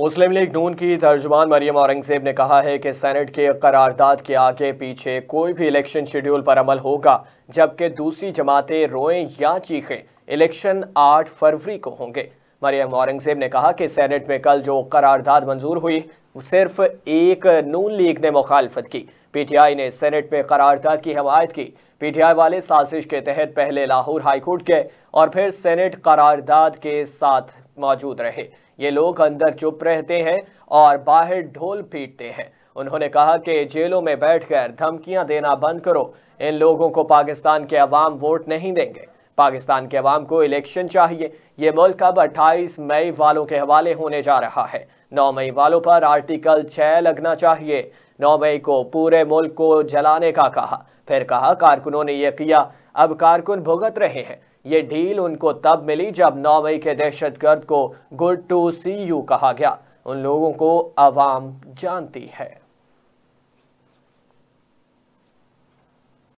मुस्लिम league नून की तर्जुमान मरियम औरंगजेब ने कहा है कि सेनेट के करारदाद के आगे पीछे कोई भी इलेक्शन शेड्यूल पर अमल होगा जबकि दूसरी जमातें रोएं या चीखें इलेक्शन 8 फरवरी को होंगे मरियम औरंगजेब ने कहा कि सेनेट में कल जो करारदाद मंजूर हुई सिर्फ एक नून लीग ने मुखालफत की पीटीआई ने सेनेट में करारदाद की हमायत की पीटीआई वाले साजिश के तहत पहले लाहौर हाईकोर्ट गए और फिर सेनेट करारदाद के साथ मौजूद रहे ये लोग अंदर चुप रहते हैं और बाहर ढोल पीटते हैं उन्होंने कहा कि जेलों में बैठकर धमकियां देना बंद करो इन लोगों को पाकिस्तान के अवाम वोट नहीं देंगे पाकिस्तान के अवाम को इलेक्शन चाहिए ये मुल्क अब 28 मई वालों के हवाले होने जा रहा है 9 मई वालों पर आर्टिकल 6 लगना चाहिए 9 मई को पूरे मुल्क को जलाने का कहा फिर कहा कारकुनों ने यह किया अब कारकुन भुगत रहे हैं ये ढील उनको तब मिली जब 9 मई के दहशतगर्द को गुड टू सी यू कहा गया उन लोगों को आवाम जानती है